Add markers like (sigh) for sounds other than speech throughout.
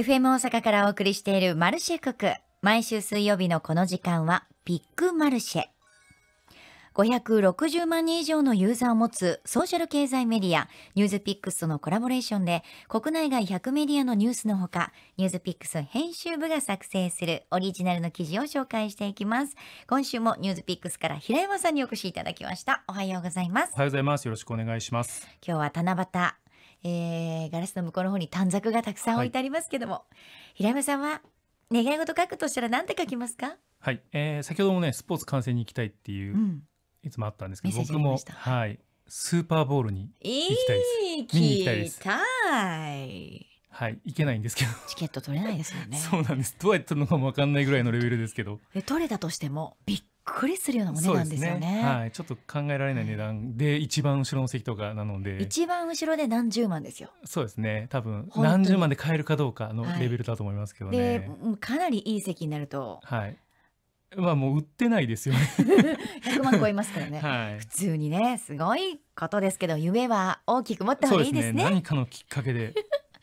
FM 大阪からお送りしているマルシェ国。毎週水曜日のこの時間はビッグマルシェ。560万人以上のユーザーを持つソーシャル経済メディア、ニュースピックスとのコラボレーションで、国内外100メディアのニュースのほか、ニュースピックス編集部が作成するオリジナルの記事を紹介していきます。今週もニュースピックスから平山さんにお越しいただきました。おはようございます。おはようございます。よろしくお願いします。今日は七夕。えー、ガラスの向こうの方に短冊がたくさん置いてありますけども、はい、平山さんは願い事書くとしたら何て書きますかはい、えー、先ほどもねスポーツ観戦に行きたいっていう、うん、いつもあったんですけど僕もはいスーパーボールに行きたいです。行きたいです。はい、行けないんですけど。チケット取れないですよね。(laughs) そうなんです。どうやってのかもわかんないぐらいのレベルですけど。え、取れたとしてもびっくりするようなお値段ですよね、ね、はい、ちょっと考えられない値段で一番後ろの席とかなので、一番後ろで何十万ですよそうですね多分何十万で買えるかどうかのレベルだと思いますけどね、はい、かなりいい席になるとはいまあもう売ってないですよね100万 (laughs) 超えますからね、はい、普通にねすごいことですけど夢は大きく持った方がいいですね、ね、何かのきっかけで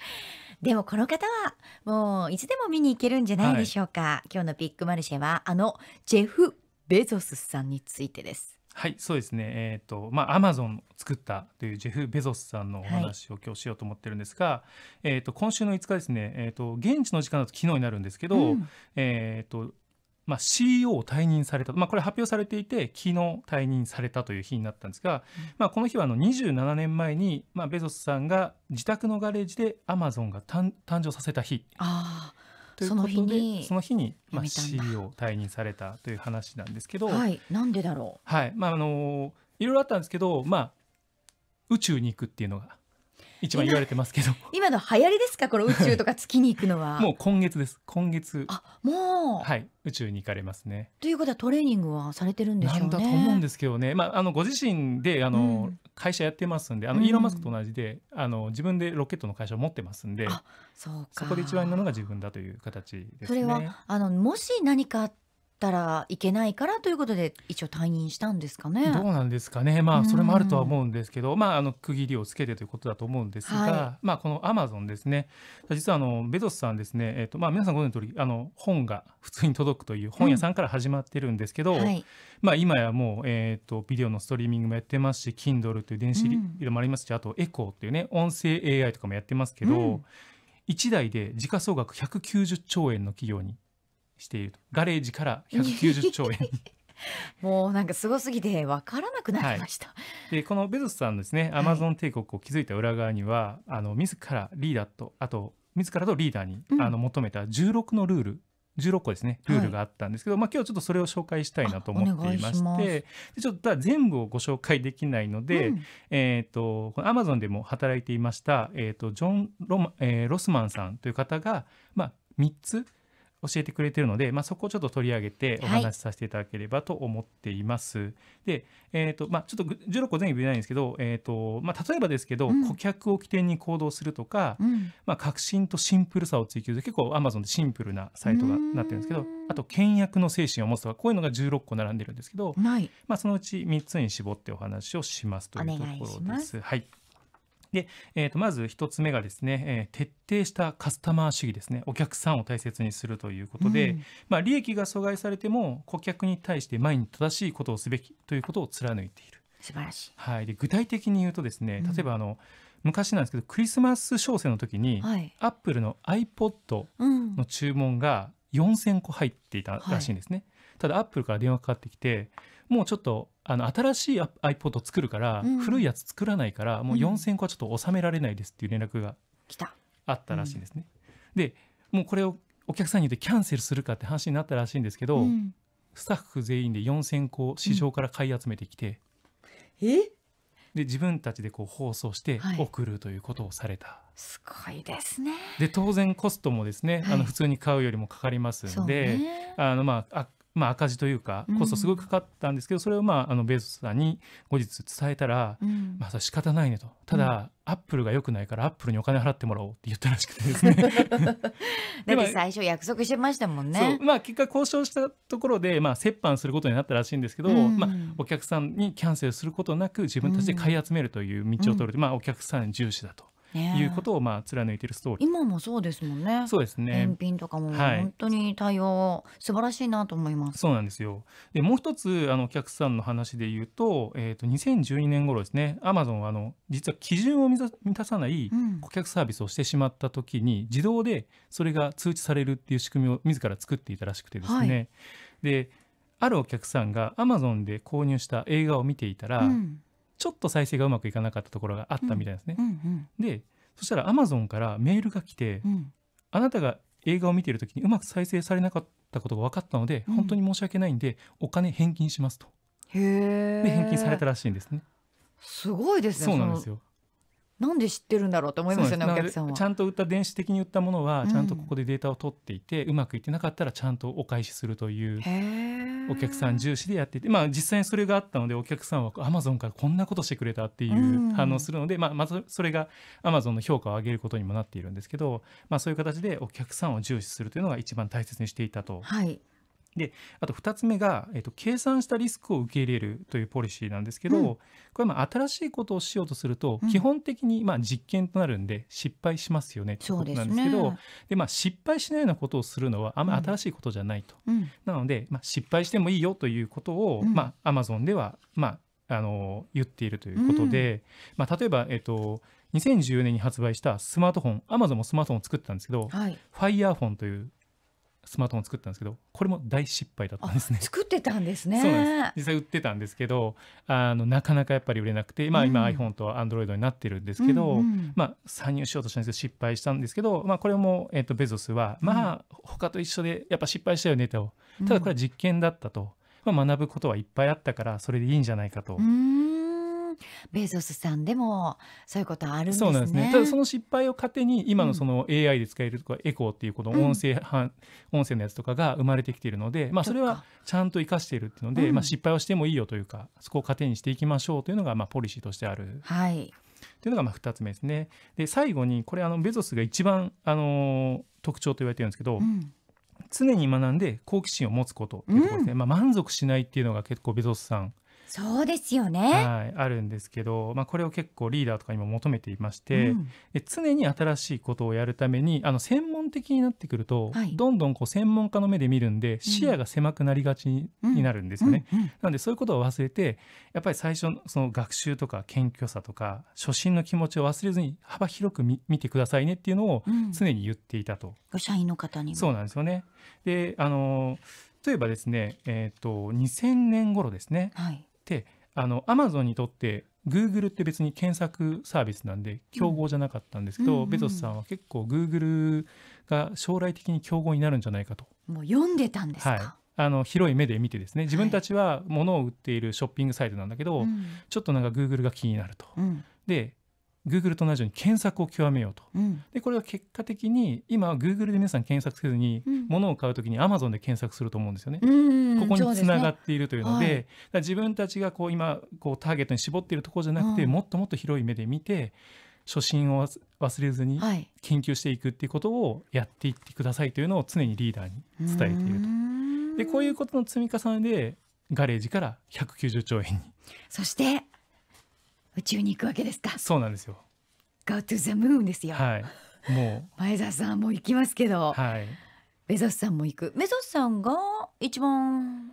(laughs) でもこの方はもういつでも見に行けるんじゃないでしょうか、はい、今日のビッグマルシェはあのジェフベゾスさんについてです。はい、そうですね。えっ、ー、と、まあ、アマゾンを作ったというジェフ・ベゾスさんのお話を今日しようと思ってるんですが、はい、えっ、と、今週の5日ですね、えっ、ー、と、現地の時間だと昨日になるんですけど、うん、えっ、と、まあ、CEO を退任された、まあ、これ発表されていて、昨日退任されたという日になったんですが、まあ、この日はあの27年前に、まあ、ベゾスさんが自宅のガレージでアマゾンが誕生させた日。その日にその日に、まあ、市を退任されたという話なんですけど、はい、なんでだろう、はいまああのいろいろあったんですけど、まあ、宇宙に行くっていうのが一番言われてますけど今の流行りですかこの宇宙とか月に行くのは (laughs) もう今月です今月あもうはい宇宙に行かれますねということはトレーニングはされてるんでしょうねなんだと思うんですけどねまああのご自身であの、うん、会社やってますんであの、イーロン・マスクと同じであの自分でロケットの会社を持ってますんでそこで一番なのが自分だという形ですね。それはあのもし何かあったらいけないからということで一応退任したんですかね。どうなんですかね、まあ、それもあるとは思うんですけど、うん、まあ、あの区切りをつけてということだと思うんですが、はい、まあ、このアマゾンですね実はあのベゾスさんですね、えーとまあ、皆さんご存知の通りあり本が普通に届くという本屋さんから始まってるんですけど、うんはい、まあ、今やもう、えーと、とビデオのストリーミングもやってますし Kindle という電子リードもありますし、うん、あとエコーっていうね音声 AI とかもやってますけど、うん、1台で時価総額190兆円の企業にしているとガレージから190兆円 (laughs) もうなんかすごすぎて分からなくなりました、はい、でこのベゾスさんですねアマゾン帝国を築いた裏側には、はい、あの自らリーダーとあと自らとリーダーに、うん、あの求めた16のルール16個ですねルールがあったんですけど、はい、まあ、今日はちょっとそれを紹介したいなと思っていましてちょっと全部をご紹介できないので、アマえンと、このでも働いていました、えーと、ジョンロ、えー・ロスマンさんという方が、まあ、3つ教えてくれてるので、まあ、そこをちょっと取り上げてお話しさせていただければと思っています。はい、で、えーとまあ、ちょっと16個全部言えないんですけど、えーとまあ、例えばですけど、うん、顧客を起点に行動するとか、うん、まあ、革新とシンプルさを追求する結構アマゾンでシンプルなサイトがなってるんですけどあと倹約の精神を持つとかこういうのが16個並んでるんですけど、はい、まあ、そのうち3つに絞ってお話をしますというところです。はいで、えー、とまず1つ目がですね、えー、徹底したカスタマー主義ですねお客さんを大切にするということで、うん、まあ、利益が阻害されても顧客に対して前に正しいことをすべきということを貫いている素晴らしい、はい、で具体的に言うとですね例えばあの、うん、昔なんですけどクリスマス商戦の時に、はい、アップルの iPod の注文が4000個入っていたらしいんですね、はい、ただアップルから電話かかってきてもうちょっとあの新しい iPod 作るから、うん、古いやつ作らないからもう4,000個はちょっと収められないですっていう連絡があったらしいんですね。うん、でもうこれをお客さんに言ってキャンセルするかって話になったらしいんですけど、うん、スタッフ全員で4,000個を市場から買い集めてきて、えで自分たちでこう放送して送るということをされた。はい、すごいですね。で当然コストもですね、はい、あの普通に買うよりもかかりますんで、ね、あのまあまあ、赤字というかコストすごくかかったんですけど、うん、それを、まあ、あのベイスさんに後日伝えたら、うん、まあ、仕方ないねとただ、うん、アップルがよくないからアップルにお金払ってもらおうって言ったらしくてですね (laughs) (laughs) 最初約束してましたもんね。まあ、結果交渉したところで、まあ、折半することになったらしいんですけど、まあ、お客さんにキャンセルすることなく自分たちで買い集めるという道を取る、まあ、お客さん重視だと。いうことをまあ貫いているストーリー、今もそうですもんねそうですね返品とかも本当に対応、はい、素晴らしいなと思いますそうなんですよでもう一つあのお客さんの話で言うと,、えーと、と2012年頃ですねアマゾンはあの実は基準を満たさない顧客サービスをしてしまった時に、うん、自動でそれが通知されるっていう仕組みを自ら作っていたらしくてですね、はい、であるお客さんがアマゾンで購入した映画を見ていたら、うん、ちょっと再生がうまくいかなかったところがあったみたいですね。うんうんうん、でそしたらアマゾンからメールが来て、うん、あなたが映画を見ている時にうまく再生されなかったことが分かったので、うん、本当に申し訳ないんでお金返金しますと。へで返金されたらしいんですね。すごいですね。そうなんですよ。なんで知ってるんだろうと思いますよねお客さんは。ちゃんと売った電子的に売ったものはちゃんとここでデータを取っていて、うん、うまくいってなかったらちゃんとお返しするというお客さん重視でやっていて、まあ、実際にそれがあったのでお客さんはアマゾンからこんなことしてくれたっていう反応するので、うん、まあ、まずそれがアマゾンの評価を上げることにもなっているんですけど、まあ、そういう形でお客さんを重視するというのが一番大切にしていたと。はいであと2つ目が、えと、計算したリスクを受け入れるというポリシーなんですけど、うん、これまあ新しいことをしようとすると、基本的にまあ実験となるんで失敗しますよねということなんですけど、ね、で、まあ、失敗しないようなことをするのはあんまり新しいことじゃないと、うん、なので、まあ、失敗してもいいよということを、アマゾンでは、まあ、あの言っているということで、まあ、例えば、えっと、2014年に発売したスマートフォンアマゾンもスマートフォンを作ったんですけど、はい、Fire フォンというスマートフォン作ったんですけどこれも大失敗だったんですね作ってたんですねそうです実際売ってたんですけどあのなかなかやっぱり売れなくて、まあ、今 iPhone と Android になってるんですけど、うん、まあ、参入しようとしたんですけど失敗したんですけど、まあ、これも、えー、とベゾスはまあ他と一緒でやっぱ失敗したよねとただこれは実験だったと、まあ、学ぶことはいっぱいあったからそれでいいんじゃないかと。うんベゾスさんでもそういうことあるんですね。そうなんですねただその失敗を糧に今のその AI で使えるとか、エコーっていうこの音声,、うん、音声のやつとかが生まれてきているので、まあ、それはちゃんと生かしているっていうので、うん、まあ、失敗をしてもいいよというかそこを糧にしていきましょうというのがまあポリシーとしてある。はいというのがまあ2つ目ですね。で最後にこれあのベゾスが一番あの特徴と言われてるんですけど、うん、常に学んで好奇心を持つことっていうところですね、うん、まあ、満足しないっていうのが結構ベゾスさんそうですよね、はい、あるんですけど、まあ、これを結構リーダーとか今求めていまして、うん、常に新しいことをやるためにあの専門的になってくると、はい、どんどんこう専門家の目で見るんで視野が狭くなりがちに,、なるんですよね。なのでそういうことを忘れてやっぱり最初のその学習とか謙虚さとか初心の気持ちを忘れずに幅広く見てくださいねっていうのを常に言っていたと。うん、社員の方にそうなんですよねであの例えばですね、えーと、と2000年頃ですね、はい、であのアマゾンにとって Google って別に検索サービスなんで競合じゃなかったんですけど、うんうんうん、ベゾスさんは結構 Google が将来的に競合になるんじゃないかと。もう読んでたんですか、はいあの広い目で見てですね自分たちは物を売っているショッピングサイトなんだけど、はい、ちょっとなんか Google が気になると、うん、で Google と同じように検索を極めようと、うん、でこれは結果的に今 Google で皆さん検索せずに、うん、物を買うときに Amazon で検索すると思うんですよね。ここにつながっているというので、ねはい、自分たちがこう今こうターゲットに絞っているところじゃなくて、うん、もっともっと広い目で見て初心を忘れずに研究していくっていうことをやっていってくださいというのを常にリーダーに伝えていると。でこういうことの積み重ねでガレージから190兆円にそして宇宙に行くわけですかそうなんですよ Go to the moon ですよはいもう (laughs) 前澤さんも行きますけど、はい、ベゾスさんも行くベゾスさんが一番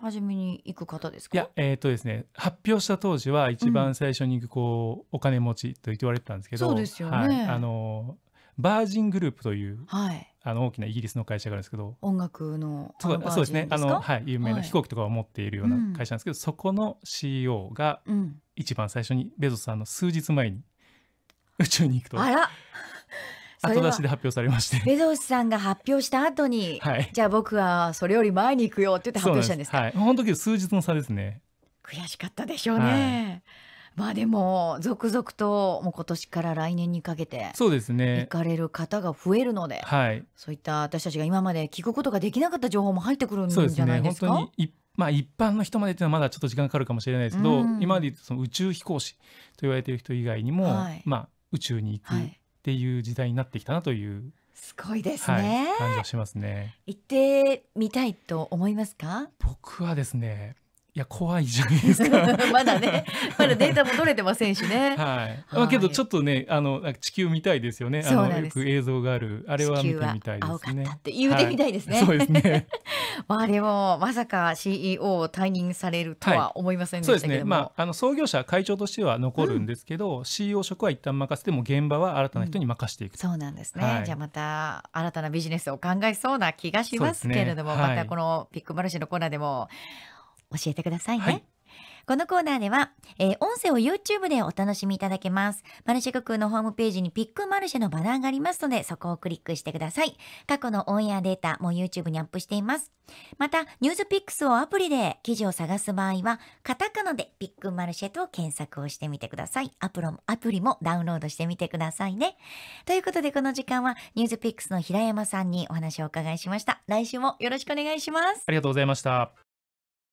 初めに行く方ですかいやえっ、ー、とですね発表した当時は一番最初にこう、うん、お金持ちと言われてたんですけどそうですよはい、あのバージングループという、はい、あの大きなイギリスの会社があるんですけど音楽のそうですねあの、はい、有名な飛行機とかを持っているような会社なんですけど、はいうん、そこの CEO が一番最初にベゾスさんの数日前に (laughs) 宇宙に行くと。あら後出しで発表されましてベゾスさんが発表した後に、はい、じゃあ僕はそれより前に行くよって言って発表したんですかはい、本当に数日の差ですね悔しかったでしょうね、はいまあでも続々ともう今年から来年にかけてそうですね行かれる方が増えるので、はい、そういった私たちが今まで聞くことができなかった情報も入ってくるんじゃないですか。そうですねまあ、一般の人までというのはまだちょっと時間かかるかもしれないですけど、うん、今まで言うとその宇宙飛行士と言われている人以外にも、はい、まあ、宇宙に行くっていう時代になってきたなという、はいすごいですね、はい、感じはしますね行ってみたいと思いますか僕はですねいや怖いじゃないですか (laughs) まだねまだデータも取れてませんしねはい、まあ、けどちょっとねあの地球みたいですよねあのよく映像があるあれは見てみたいですねって言うてみたいですね、はい、そうですね (laughs) まあでもまさか CEO を退任されるとは思いませんでしたけど、はい、そうですねまああの創業者会長としては残るんですけど、うん、CEO 職は一旦任せても現場は新たな人に任していく、うん、そうなんですね、はい、じゃあまた新たなビジネスを考えそうな気がしますけれども、ね、またこのピックマルシェのコーナーでも教えてくださいね。はいこのコーナーでは、えー、音声を YouTube でお楽しみいただけます。マルシェ国空のホームページにピックマルシェのバナーがありますので、そこをクリックしてください。過去のオンエアデータも YouTube にアップしています。また、ニュースピックスをアプリで記事を探す場合は、カタカナでピックマルシェと検索をしてみてください。アプロアプリもダウンロードしてみてくださいね。ということで、この時間はニュースピックスの平山さんにお話をお伺いしました。来週もよろしくお願いします。ありがとうございました。